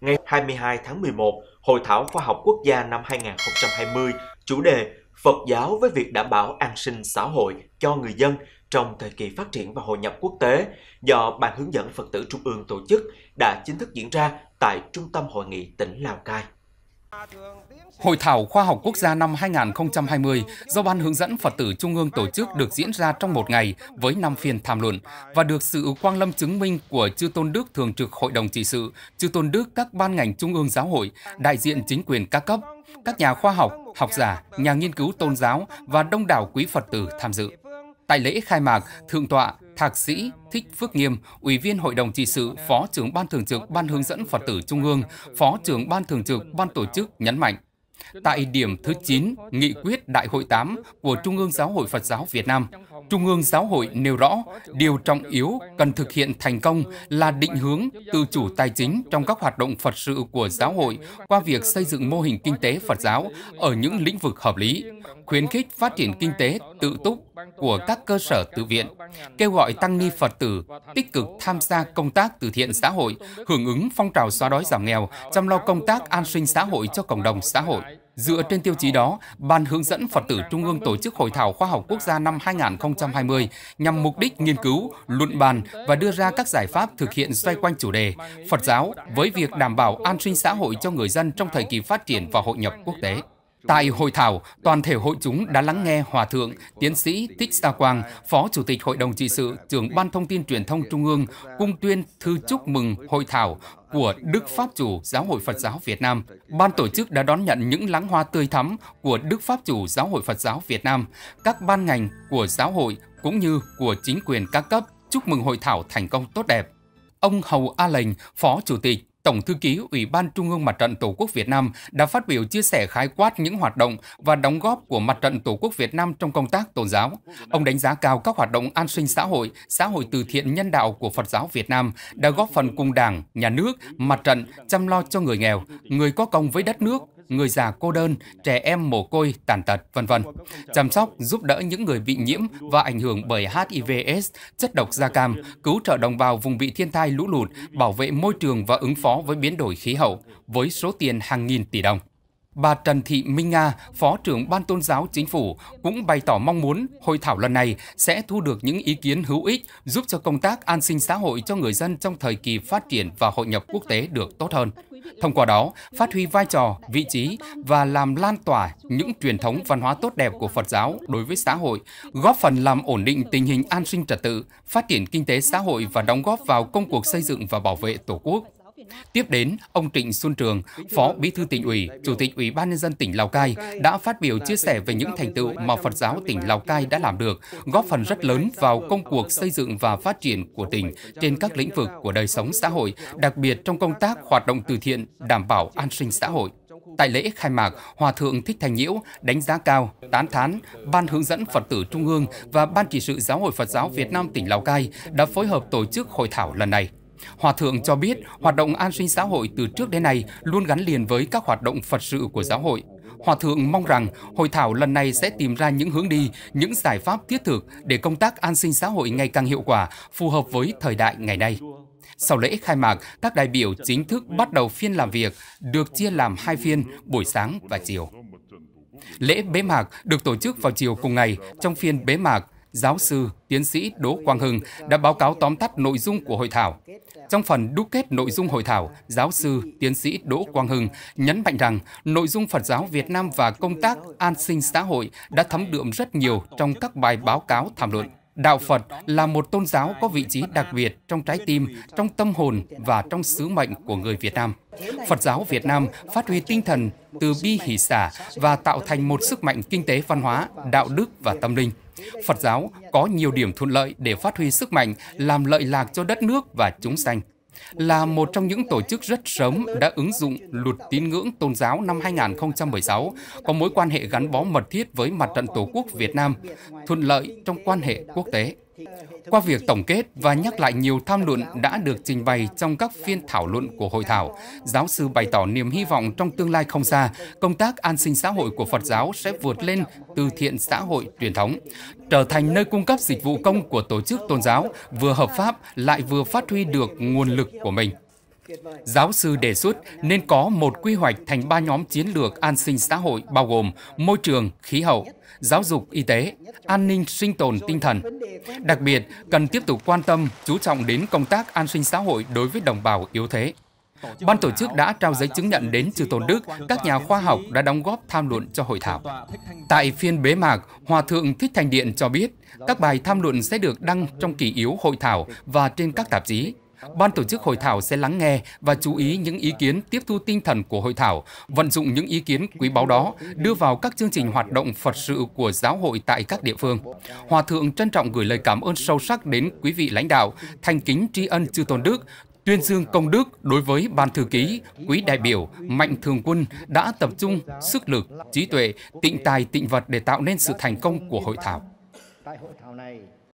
Ngày 22 tháng 11, Hội thảo khoa học quốc gia năm 2020, chủ đề Phật giáo với việc đảm bảo an sinh xã hội cho người dân trong thời kỳ phát triển và hội nhập quốc tế do Ban hướng dẫn Phật tử Trung ương tổ chức đã chính thức diễn ra tại Trung tâm Hội nghị tỉnh Lào Cai. Hội thảo khoa học quốc gia năm 2020 do Ban hướng dẫn Phật tử Trung ương tổ chức được diễn ra trong một ngày với 5 phiên tham luận và được sự quang lâm chứng minh của Chư Tôn Đức Thường trực Hội đồng Trị sự, Chư Tôn Đức các ban ngành Trung ương giáo hội, đại diện chính quyền các cấp, các nhà khoa học, học giả, nhà nghiên cứu tôn giáo và đông đảo quý Phật tử tham dự. Tại lễ khai mạc, Thượng tọa Thạc sĩ Thích Phước Nghiêm, Ủy viên Hội đồng trị sự, Phó trưởng Ban Thường trực Ban Hướng dẫn Phật tử Trung ương, Phó trưởng Ban Thường trực Ban Tổ chức nhấn mạnh. Tại điểm thứ 9, nghị quyết Đại hội 8 của Trung ương Giáo hội Phật giáo Việt Nam, Trung ương Giáo hội nêu rõ điều trọng yếu cần thực hiện thành công là định hướng tự chủ tài chính trong các hoạt động Phật sự của giáo hội qua việc xây dựng mô hình kinh tế Phật giáo ở những lĩnh vực hợp lý, khuyến khích phát triển kinh tế tự túc của các cơ sở tự viện, kêu gọi tăng ni Phật tử tích cực tham gia công tác từ thiện xã hội, hưởng ứng phong trào xóa đói giảm nghèo, chăm lo công tác an sinh xã hội cho cộng đồng xã hội. Dựa trên tiêu chí đó, Ban hướng dẫn Phật tử Trung ương tổ chức Hội thảo Khoa học Quốc gia năm 2020 nhằm mục đích nghiên cứu, luận bàn và đưa ra các giải pháp thực hiện xoay quanh chủ đề Phật giáo với việc đảm bảo an sinh xã hội cho người dân trong thời kỳ phát triển và hội nhập quốc tế. Tại hội thảo, toàn thể hội chúng đã lắng nghe Hòa Thượng, Tiến sĩ Tích Sa Quang, Phó Chủ tịch Hội đồng Trị sự, trưởng Ban Thông tin Truyền thông Trung ương, cung tuyên thư chúc mừng hội thảo của Đức Pháp Chủ Giáo hội Phật giáo Việt Nam. Ban tổ chức đã đón nhận những lãng hoa tươi thắm của Đức Pháp Chủ Giáo hội Phật giáo Việt Nam, các ban ngành của giáo hội cũng như của chính quyền các cấp chúc mừng hội thảo thành công tốt đẹp. Ông Hầu A Lệnh, Phó Chủ tịch Tổng thư ký Ủy ban Trung ương Mặt trận Tổ quốc Việt Nam đã phát biểu chia sẻ khái quát những hoạt động và đóng góp của Mặt trận Tổ quốc Việt Nam trong công tác tôn giáo. Ông đánh giá cao các hoạt động an sinh xã hội, xã hội từ thiện nhân đạo của Phật giáo Việt Nam đã góp phần cùng Đảng, Nhà nước, Mặt trận chăm lo cho người nghèo, người có công với đất nước, người già cô đơn, trẻ em mồ côi, tàn tật, vân vân. Chăm sóc, giúp đỡ những người bị nhiễm và ảnh hưởng bởi HIVS, chất độc da cam, cứu trợ đồng bào vùng bị thiên tai lũ lụt, bảo vệ môi trường và ứng phó với biến đổi khí hậu với số tiền hàng nghìn tỷ đồng. Bà Trần Thị Minh Nga, Phó trưởng Ban Tôn giáo Chính phủ, cũng bày tỏ mong muốn hội thảo lần này sẽ thu được những ý kiến hữu ích giúp cho công tác an sinh xã hội cho người dân trong thời kỳ phát triển và hội nhập quốc tế được tốt hơn. Thông qua đó, phát huy vai trò, vị trí và làm lan tỏa những truyền thống văn hóa tốt đẹp của Phật giáo đối với xã hội, góp phần làm ổn định tình hình an sinh trật tự, phát triển kinh tế xã hội và đóng góp vào công cuộc xây dựng và bảo vệ Tổ quốc. Tiếp đến, ông Trịnh Xuân Trường, Phó Bí thư tỉnh ủy, Chủ tịch Ủy ban nhân dân tỉnh Lào Cai đã phát biểu chia sẻ về những thành tựu mà Phật giáo tỉnh Lào Cai đã làm được, góp phần rất lớn vào công cuộc xây dựng và phát triển của tỉnh trên các lĩnh vực của đời sống xã hội, đặc biệt trong công tác hoạt động từ thiện, đảm bảo an sinh xã hội. Tại lễ khai mạc, Hòa Thượng Thích Thành Nhiễu đánh giá cao, tán thán, Ban hướng dẫn Phật tử Trung ương và Ban trị sự Giáo hội Phật giáo Việt Nam tỉnh Lào Cai đã phối hợp tổ chức hội thảo lần này. Hòa thượng cho biết hoạt động an sinh xã hội từ trước đến nay luôn gắn liền với các hoạt động Phật sự của giáo hội. Hòa thượng mong rằng hội thảo lần này sẽ tìm ra những hướng đi, những giải pháp thiết thực để công tác an sinh xã hội ngày càng hiệu quả, phù hợp với thời đại ngày nay. Sau lễ khai mạc, các đại biểu chính thức bắt đầu phiên làm việc, được chia làm hai phiên, buổi sáng và chiều. Lễ bế mạc được tổ chức vào chiều cùng ngày trong phiên bế mạc giáo sư, tiến sĩ Đỗ Quang Hưng đã báo cáo tóm tắt nội dung của hội thảo. Trong phần đúc kết nội dung hội thảo, giáo sư, tiến sĩ Đỗ Quang Hưng nhấn mạnh rằng nội dung Phật giáo Việt Nam và công tác an sinh xã hội đã thấm đượm rất nhiều trong các bài báo cáo thảo luận. Đạo Phật là một tôn giáo có vị trí đặc biệt trong trái tim, trong tâm hồn và trong sứ mệnh của người Việt Nam. Phật giáo Việt Nam phát huy tinh thần từ bi hỷ xả và tạo thành một sức mạnh kinh tế văn hóa, đạo đức và tâm linh. Phật giáo có nhiều điểm thuận lợi để phát huy sức mạnh, làm lợi lạc cho đất nước và chúng sanh là một trong những tổ chức rất sớm đã ứng dụng luật tín ngưỡng tôn giáo năm 2016, có mối quan hệ gắn bó mật thiết với mặt trận Tổ quốc Việt Nam, thuận lợi trong quan hệ quốc tế. Qua việc tổng kết và nhắc lại nhiều tham luận đã được trình bày trong các phiên thảo luận của hội thảo, giáo sư bày tỏ niềm hy vọng trong tương lai không xa, công tác an sinh xã hội của Phật giáo sẽ vượt lên từ thiện xã hội truyền thống, trở thành nơi cung cấp dịch vụ công của tổ chức tôn giáo vừa hợp pháp lại vừa phát huy được nguồn lực của mình. Giáo sư đề xuất nên có một quy hoạch thành ba nhóm chiến lược an sinh xã hội bao gồm môi trường, khí hậu, giáo dục y tế, an ninh sinh tồn tinh thần. Đặc biệt, cần tiếp tục quan tâm, chú trọng đến công tác an sinh xã hội đối với đồng bào yếu thế. Ban tổ chức đã trao giấy chứng nhận đến Chư Tôn Đức, các nhà khoa học đã đóng góp tham luận cho hội thảo. Tại phiên bế mạc, Hòa Thượng Thích Thành Điện cho biết, các bài tham luận sẽ được đăng trong kỷ yếu hội thảo và trên các tạp chí ban tổ chức hội thảo sẽ lắng nghe và chú ý những ý kiến tiếp thu tinh thần của hội thảo, vận dụng những ý kiến quý báu đó đưa vào các chương trình hoạt động Phật sự của giáo hội tại các địa phương. Hòa thượng trân trọng gửi lời cảm ơn sâu sắc đến quý vị lãnh đạo, thành kính tri ân chư tôn đức, tuyên dương công đức đối với ban thư ký, quý đại biểu, mạnh thường quân đã tập trung sức lực, trí tuệ, tịnh tài, tịnh vật để tạo nên sự thành công của hội thảo. Tại hội thảo này,